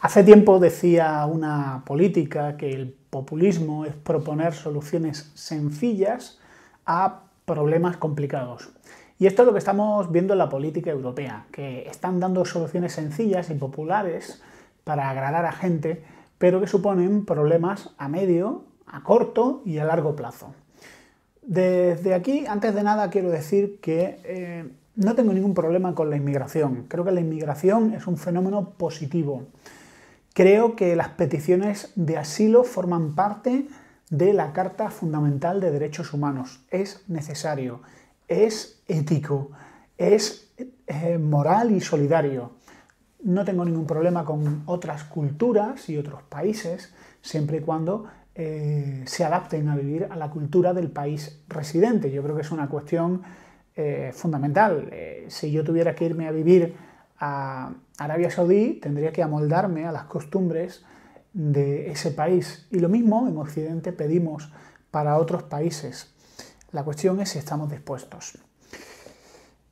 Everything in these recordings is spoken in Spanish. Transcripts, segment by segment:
Hace tiempo decía una política que el populismo es proponer soluciones sencillas a problemas complicados. Y esto es lo que estamos viendo en la política europea, que están dando soluciones sencillas y populares para agradar a gente, pero que suponen problemas a medio, a corto y a largo plazo. Desde aquí, antes de nada, quiero decir que eh, no tengo ningún problema con la inmigración. Creo que la inmigración es un fenómeno positivo. Creo que las peticiones de asilo forman parte de la Carta Fundamental de Derechos Humanos. Es necesario, es ético, es eh, moral y solidario. No tengo ningún problema con otras culturas y otros países, siempre y cuando eh, se adapten a vivir a la cultura del país residente. Yo creo que es una cuestión eh, fundamental. si yo tuviera que irme a vivir a Arabia Saudí, tendría que amoldarme a las costumbres de ese país. Y lo mismo en Occidente pedimos para otros países. La cuestión es si estamos dispuestos.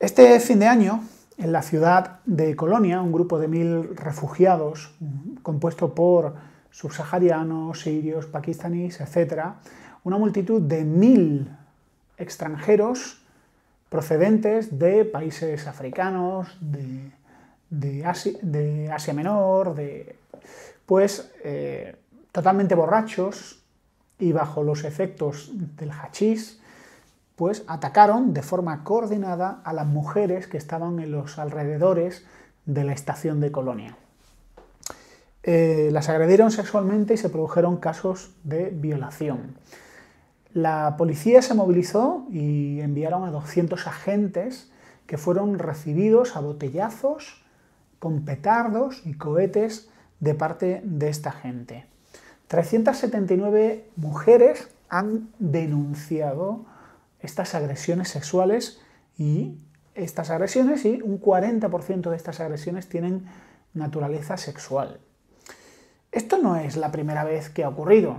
Este fin de año, en la ciudad de Colonia, un grupo de mil refugiados, compuesto por subsaharianos, sirios, pakistaníes, etc., una multitud de mil extranjeros procedentes de países africanos, de de Asia, Menor, de, pues eh, totalmente borrachos y bajo los efectos del hachís, pues atacaron de forma coordinada a las mujeres que estaban en los alrededores de la estación de Colonia. Eh, las agredieron sexualmente y se produjeron casos de violación. La policía se movilizó y enviaron a 200 agentes que fueron recibidos a botellazos con petardos y cohetes de parte de esta gente. 379 mujeres han denunciado estas agresiones sexuales y estas agresiones y un 40% de estas agresiones tienen naturaleza sexual. Esto no es la primera vez que ha ocurrido.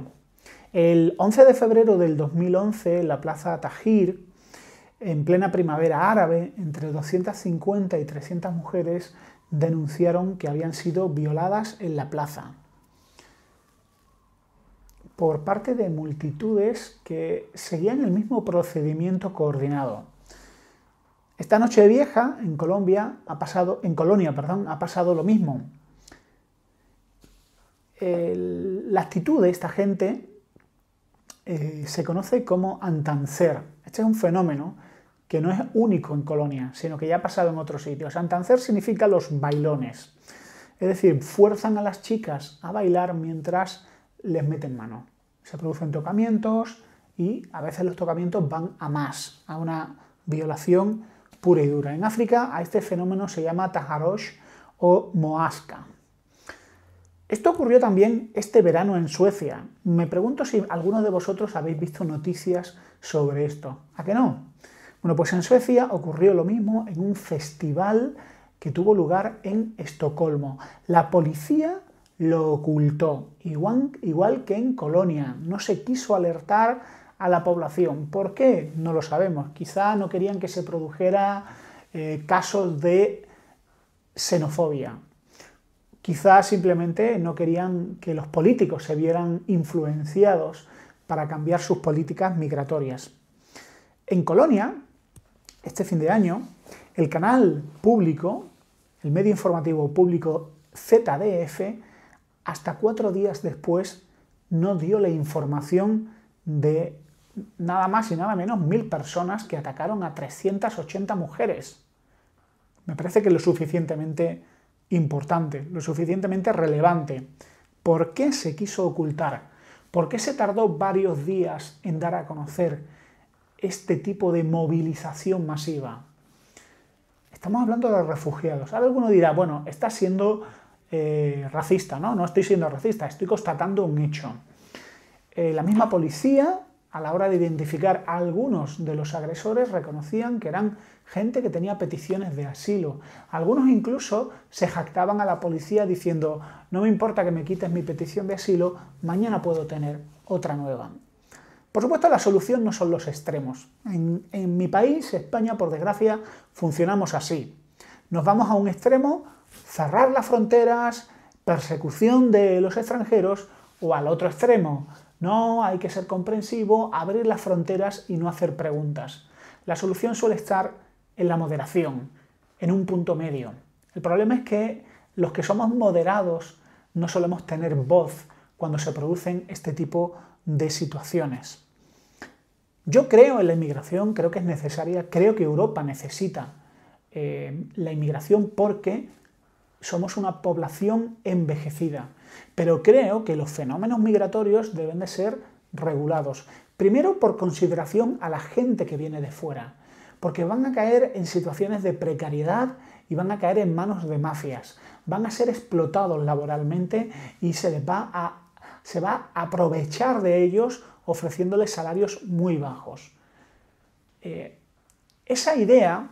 El 11 de febrero del 2011, en la Plaza Tajir, en plena primavera árabe, entre 250 y 300 mujeres denunciaron que habían sido violadas en la plaza por parte de multitudes que seguían el mismo procedimiento coordinado. Esta noche vieja en Colombia ha pasado, en Colonia, perdón, ha pasado lo mismo. la actitud de esta gente eh, se conoce como antancer. Este es un fenómeno que no es único en Colonia, sino que ya ha pasado en otros sitios. Santancer significa los bailones, es decir, fuerzan a las chicas a bailar mientras les meten mano. Se producen tocamientos y a veces los tocamientos van a más, a una violación pura y dura. En África a este fenómeno se llama taharosh o moasca. Esto ocurrió también este verano en Suecia. Me pregunto si alguno de vosotros habéis visto noticias sobre esto. ¿A qué no? Bueno, pues en Suecia ocurrió lo mismo en un festival que tuvo lugar en Estocolmo. La policía lo ocultó, igual, que en Colonia. No se quiso alertar a la población. ¿Por qué? No lo sabemos. Quizá no querían que se produjera eh, casos de xenofobia. Quizá simplemente no querían que los políticos se vieran influenciados para cambiar sus políticas migratorias. En Colonia, este fin de año, el canal público, el medio informativo público ZDF, hasta cuatro días después no dio la información de nada más y nada menos mil personas que atacaron a 380 mujeres. Me parece que lo suficientemente importante, lo suficientemente relevante. ¿Por qué se quiso ocultar? ¿Por qué se tardó varios días en dar a conocer este tipo de movilización masiva? Estamos hablando de refugiados. alguno dirá, bueno, está siendo eh, racista, ¿no? No estoy siendo racista, estoy constatando un hecho. Eh, la misma policía, a la hora de identificar a algunos de los agresores, reconocían que eran gente que tenía peticiones de asilo. Algunos incluso se jactaban a la policía diciendo, no me importa que me quites mi petición de asilo, mañana puedo tener otra nueva. Por supuesto, la solución no son los extremos. En, mi país, España, por desgracia, funcionamos así. Nos vamos a un extremo, cerrar las fronteras, persecución de los extranjeros, o al otro extremo, no, hay que ser comprensivo, abrir las fronteras y no hacer preguntas. La solución suele estar en la moderación, en un punto medio. El problema es que los que somos moderados no solemos tener voz cuando se producen este tipo de situaciones. Yo creo en la inmigración, creo que es necesaria, creo que Europa necesita eh, la inmigración porque somos una población envejecida. Pero creo que los fenómenos migratorios deben de ser regulados. Primero por consideración a la gente que viene de fuera, porque van a caer en situaciones de precariedad y van a caer en manos de mafias, van a ser explotados laboralmente y se va a, se va a aprovechar de ellos ofreciéndoles salarios muy bajos. Eh, esa idea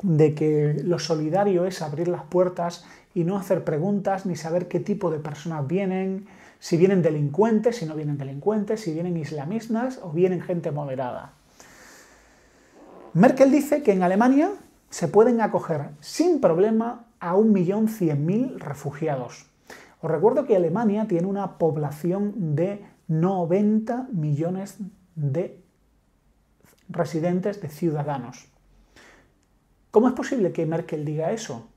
de que lo solidario es abrir las puertas y no hacer preguntas ni saber qué tipo de personas vienen, si vienen delincuentes, si no vienen delincuentes, si vienen islamistas o vienen gente moderada. Merkel dice que en Alemania se pueden acoger sin problema a 1.100.000 refugiados. Os recuerdo que Alemania tiene una población de 90 millones de residentes, de ciudadanos. ¿Cómo es posible que Merkel diga eso?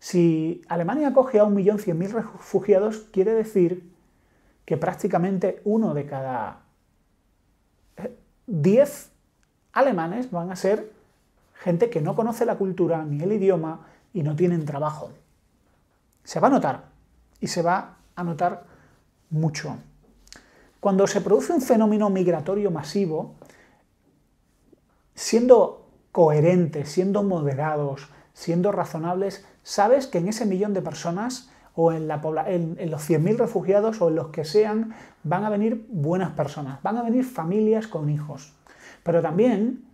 Si Alemania acoge a 1.100.000 refugiados, quiere decir que prácticamente uno de cada 10 eh, alemanes van a ser gente que no conoce la cultura ni el idioma y no tienen trabajo. Se va a notar y se va a notar mucho. Cuando se produce un fenómeno migratorio masivo, siendo coherentes, siendo moderados, siendo razonables, sabes que en ese millón de personas o en, en los 100.000 refugiados o en los que sean, van a venir buenas personas, van a venir familias con hijos. Pero también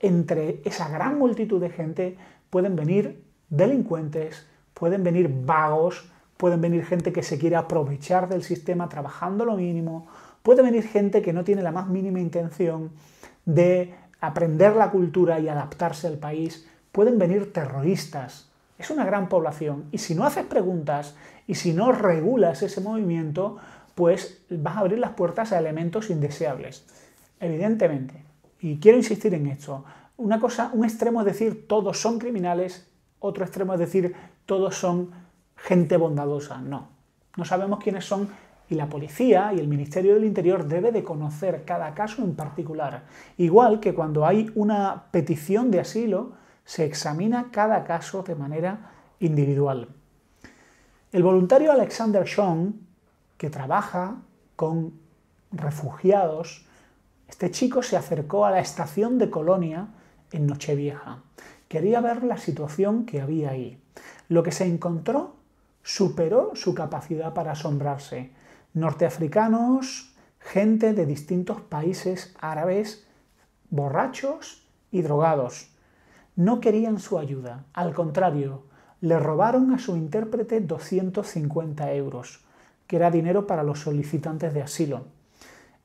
entre esa gran multitud de gente pueden venir delincuentes, pueden venir vagos, pueden venir gente que se quiere aprovechar del sistema trabajando lo mínimo, puede venir gente que no tiene la más mínima intención de aprender la cultura y adaptarse al país, pueden venir terroristas. Es una gran población y si no haces preguntas y si no regulas ese movimiento, pues vas a abrir las puertas a elementos indeseables. Evidentemente, y quiero insistir en esto, una cosa, un extremo es decir todos son criminales, otro extremo es decir todos son gente bondadosa. No, no sabemos quiénes son y la policía y el Ministerio del Interior debe de conocer cada caso en particular, igual que cuando hay una petición de asilo se examina cada caso de manera individual. El voluntario Alexander Sean, que trabaja con refugiados, este chico se acercó a la estación de Colonia en Nochevieja. Quería ver la situación que había ahí. Lo que se encontró superó su capacidad para asombrarse norteafricanos, gente de distintos países árabes, borrachos y drogados. No querían su ayuda, al contrario, le robaron a su intérprete 250 euros, que era dinero para los solicitantes de asilo.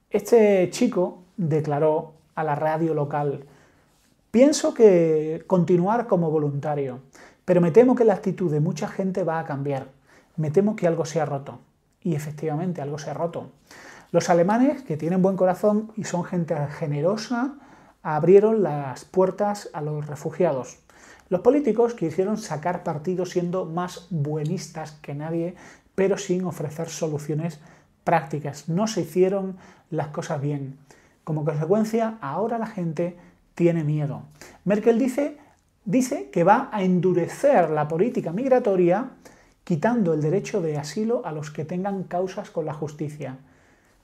Este chico declaró a la radio local, pienso que continuar como voluntario, pero me temo que la actitud de mucha gente va a cambiar, me temo que algo se ha roto y efectivamente algo se ha roto. Los alemanes, que tienen buen corazón y son gente generosa, abrieron las puertas a los refugiados. Los políticos quisieron sacar partido siendo más buenistas que nadie, pero sin ofrecer soluciones prácticas. No se hicieron las cosas bien. Como consecuencia, ahora la gente tiene miedo. Merkel dice, dice que va a endurecer la política migratoria quitando el derecho de asilo a los que tengan causas con la justicia.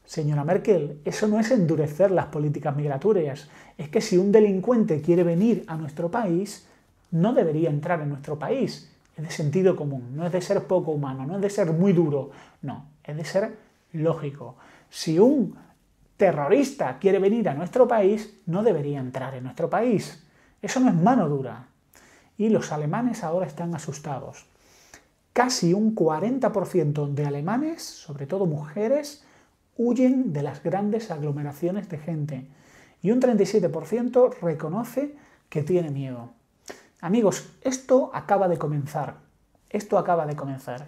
Señora Merkel, eso no es endurecer las políticas migratorias, es que si un delincuente quiere venir a nuestro país, no debería entrar en nuestro país. Es de sentido común, no es de ser poco humano, no es de ser muy duro, no, es de ser lógico. Si un terrorista quiere venir a nuestro país, no debería entrar en nuestro país. Eso no es mano dura. Y los alemanes ahora están asustados casi un 40% de alemanes, sobre todo mujeres, huyen de las grandes aglomeraciones de gente y un 37% reconoce que tiene miedo. Amigos, esto acaba de comenzar. Esto acaba de comenzar.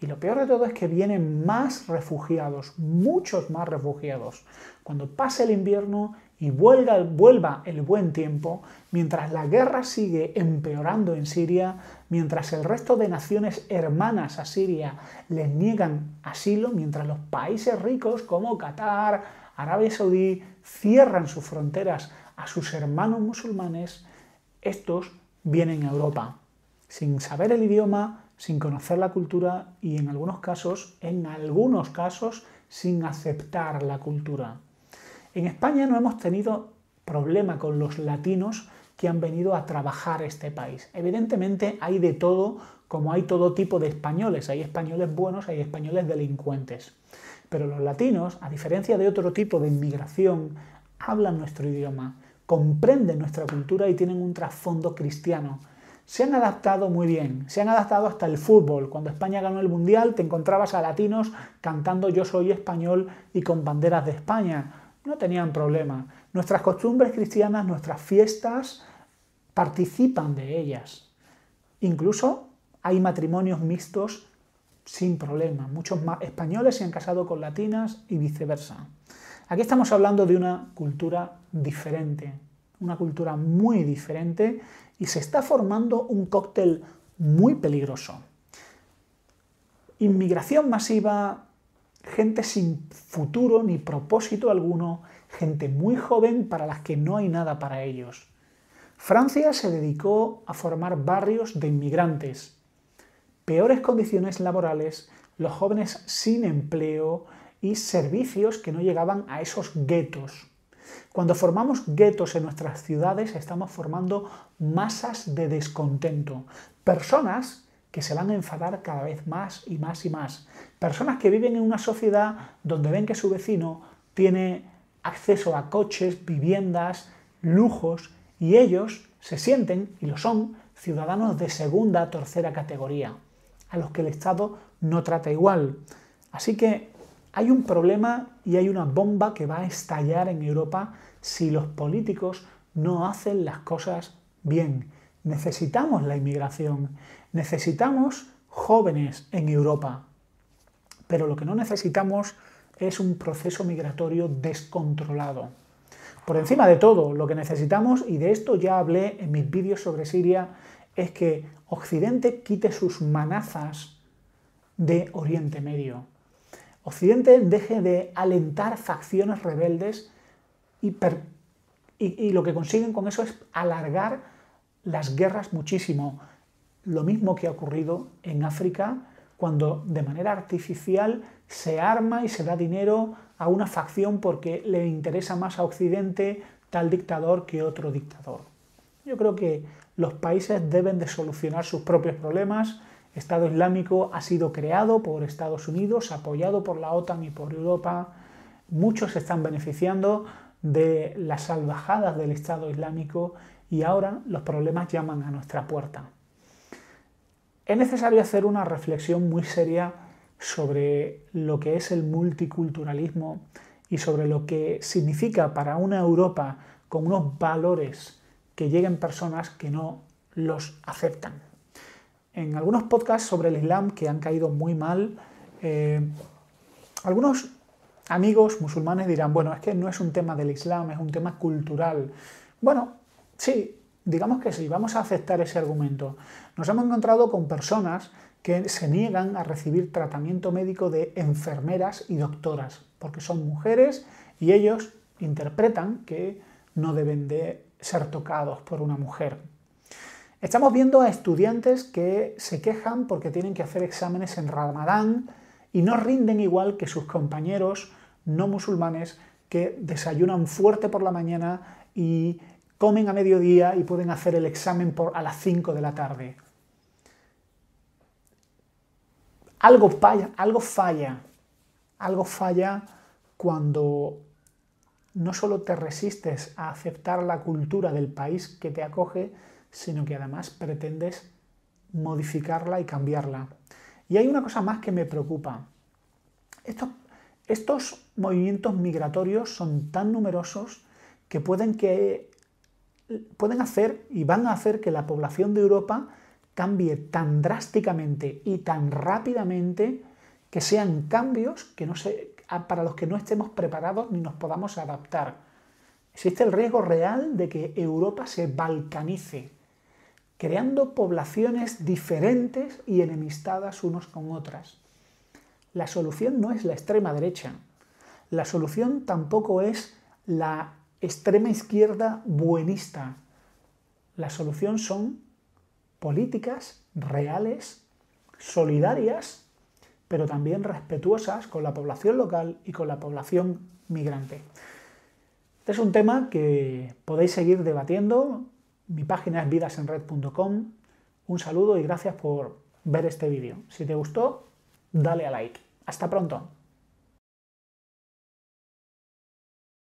Y lo peor de todo es que vienen más refugiados, muchos más refugiados. Cuando pase el invierno, y vuelva, el buen tiempo, mientras la guerra sigue empeorando en Siria, mientras el resto de naciones hermanas a Siria les niegan asilo, mientras los países ricos como Qatar, Arabia Saudí cierran sus fronteras a sus hermanos musulmanes, estos vienen a Europa, sin saber el idioma, sin conocer la cultura y en algunos casos, en algunos casos, sin aceptar la cultura. En España no hemos tenido problema con los latinos que han venido a trabajar este país. Evidentemente hay de todo, como hay todo tipo de españoles. Hay españoles buenos, hay españoles delincuentes. Pero los latinos, a diferencia de otro tipo de inmigración, hablan nuestro idioma, comprenden nuestra cultura y tienen un trasfondo cristiano. Se han adaptado muy bien, se han adaptado hasta el fútbol. Cuando España ganó el Mundial te encontrabas a latinos cantando Yo soy español y con banderas de España no tenían problema. Nuestras costumbres cristianas, nuestras fiestas, participan de ellas. Incluso hay matrimonios mixtos sin problema. Muchos españoles se han casado con latinas y viceversa. Aquí estamos hablando de una cultura diferente, una cultura muy diferente y se está formando un cóctel muy peligroso. Inmigración masiva, gente sin futuro ni propósito alguno, gente muy joven para las que no hay nada para ellos. Francia se dedicó a formar barrios de inmigrantes. Peores condiciones laborales, los jóvenes sin empleo y servicios que no llegaban a esos guetos. Cuando formamos guetos en nuestras ciudades estamos formando masas de descontento, personas que se van a enfadar cada vez más y más y más. Personas que viven en una sociedad donde ven que su vecino tiene acceso a coches, viviendas, lujos, y ellos se sienten, y lo son, ciudadanos de segunda, tercera categoría, a los que el Estado no trata igual. Así que hay un problema y hay una bomba que va a estallar en Europa si los políticos no hacen las cosas bien Necesitamos la inmigración, necesitamos jóvenes en Europa, pero lo que no necesitamos es un proceso migratorio descontrolado. Por encima de todo, lo que necesitamos, y de esto ya hablé en mis vídeos sobre Siria, es que Occidente quite sus manazas de Oriente Medio. Occidente deje de alentar facciones rebeldes y, lo que consiguen con eso es alargar las guerras muchísimo. Lo mismo que ha ocurrido en África cuando de manera artificial se arma y se da dinero a una facción porque le interesa más a Occidente tal dictador que otro dictador. Yo creo que los países deben de solucionar sus propios problemas. Estado Islámico ha sido creado por Estados Unidos, apoyado por la OTAN y por Europa. Muchos están beneficiando de las salvajadas del Estado Islámico y ahora los problemas llaman a nuestra puerta. Es necesario hacer una reflexión muy seria sobre lo que es el multiculturalismo y sobre lo que significa para una Europa con unos valores que lleguen personas que no los aceptan. En algunos podcasts sobre el Islam que han caído muy mal, eh, algunos amigos musulmanes dirán, bueno, es que no es un tema del Islam, es un tema cultural. Bueno, sí, digamos que sí, vamos a aceptar ese argumento. Nos hemos encontrado con personas que se niegan a recibir tratamiento médico de enfermeras y doctoras, porque son mujeres y ellos interpretan que no deben de ser tocados por una mujer. Estamos viendo a estudiantes que se quejan porque tienen que hacer exámenes en Ramadán y no rinden igual que sus compañeros no musulmanes que desayunan fuerte por la mañana y comen a mediodía y pueden hacer el examen a las 5 de la tarde. Algo falla, algo falla, algo falla cuando no solo te resistes a aceptar la cultura del país que te acoge, sino que además pretendes modificarla y cambiarla. Y hay una cosa más que me preocupa. estos movimientos migratorios son tan numerosos que pueden que pueden hacer y van a hacer que la población de Europa cambie tan drásticamente y tan rápidamente que sean cambios que no para los que no estemos preparados ni nos podamos adaptar. Existe el riesgo real de que Europa se balcanice, creando poblaciones diferentes y enemistadas unos con otras. La solución no es la extrema derecha. La solución tampoco es la extrema izquierda buenista. La solución son políticas reales, solidarias, pero también respetuosas con la población local y con la población migrante. Este es un tema que podéis seguir debatiendo. Mi página es vidasenred.com. Un saludo y gracias por ver este vídeo. Si te gustó, dale a like. Hasta pronto.